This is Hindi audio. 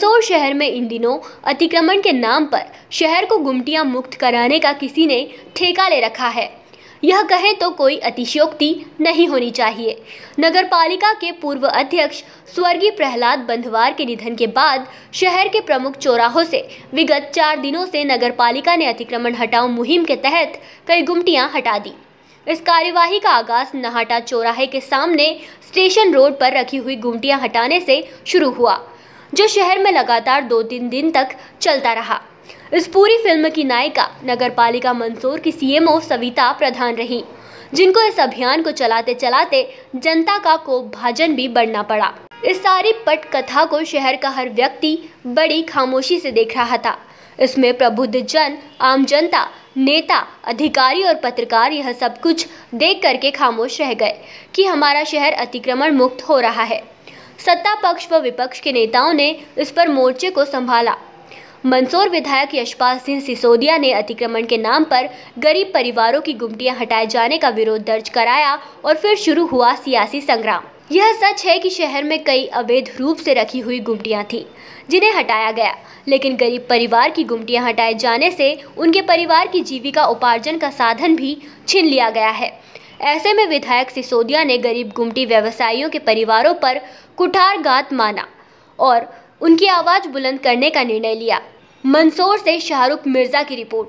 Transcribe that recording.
मंदसौर शहर में इन दिनों अतिक्रमण के नाम पर शहर को गुमटियां मुक्त कराने का किसी ने ठेका ले रखा है यह कहें तो कोई अतिशयोक्ति नहीं होनी चाहिए नगर पालिका के पूर्व अध्यक्ष स्वर्गीय प्रहलाद बंधवार के निधन के बाद शहर के प्रमुख चौराहों से विगत चार दिनों से नगर पालिका ने अतिक्रमण हटाओ मुहिम के तहत कई गुमटियां हटा दी इस कार्यवाही का आगाज नहाटा चौराहे के सामने स्टेशन रोड पर रखी हुई गुमटियां हटाने से शुरू हुआ जो शहर में लगातार दो तीन दिन तक चलता रहा इस पूरी फिल्म की नायिका नगर पालिका मंसूर की सीएमओ सविता प्रधान रही जिनको इस अभियान को चलाते चलाते जनता का को भाजन भी बढ़ना पड़ा इस सारी पट कथा को शहर का हर व्यक्ति बड़ी खामोशी से देख रहा था इसमें प्रबुद्ध जन आम जनता नेता अधिकारी और पत्रकार यह सब कुछ देख करके खामोश रह गए कि हमारा शहर अतिक्रमण मुक्त हो रहा है सत्ता पक्ष व विपक्ष के नेताओं ने इस पर मोर्चे को संभाला मंदसौर विधायक यशपाल सिंह सिसोदिया ने अतिक्रमण के नाम पर गरीब परिवारों की गुमटियां हटाए जाने का विरोध दर्ज कराया और फिर शुरू हुआ सियासी संग्राम यह सच है कि शहर में कई अवैध रूप से रखी हुई गुमटियां थीं जिन्हें हटाया गया लेकिन गरीब परिवार की गुमटियां हटाए जाने से उनके परिवार की जीविका उपार्जन का साधन भी छीन लिया गया है ऐसे में विधायक सिसोदिया ने गरीब गुमटी व्यवसायियों के परिवारों पर कुठारघात माना और उनकी आवाज़ बुलंद करने का निर्णय लिया मंदसौर से शाहरुख मिर्ज़ा की रिपोर्ट